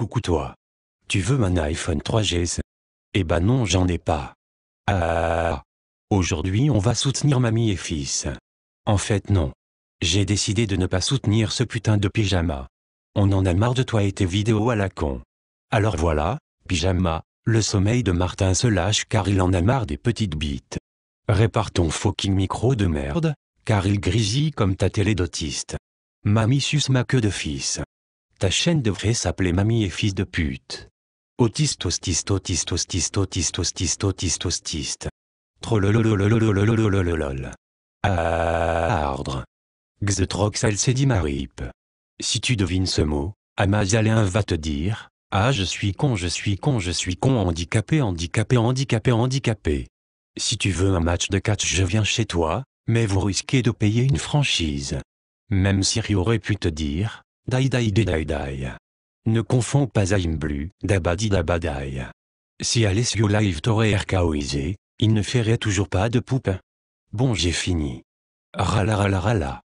Coucou toi. Tu veux mon iPhone 3GS Eh ben non, j'en ai pas. Ah, ah, ah, ah. Aujourd'hui, on va soutenir mamie et fils. En fait, non. J'ai décidé de ne pas soutenir ce putain de pyjama. On en a marre de toi et tes vidéos à la con. Alors voilà, pyjama, le sommeil de Martin se lâche car il en a marre des petites bites. Répare ton fucking micro de merde, car il grisit comme ta télé d'autiste. Mamie suce ma queue de fils. Ta chaîne devrait s'appeler Mamie et fils de pute. Autiste, autiste, autiste, autiste, autiste, autiste, autiste, autiste. Trollolololololololololol. Ah, ardre. Xetrox marip. Si tu devines ce mot, Amazalin va te dire Ah, je suis con, je suis con, je suis con, handicapé, handicapé, handicapé, handicapé. Si tu veux un match de catch, je viens chez toi, mais vous risquez de payer une franchise. Même Siri aurait pu te dire Dai Ne confonds pas Blue, Dabadi dabadi. Si Alessio Live t'aurait RKOisé, il ne ferait toujours pas de poupe. Bon j'ai fini. Rala rala rala.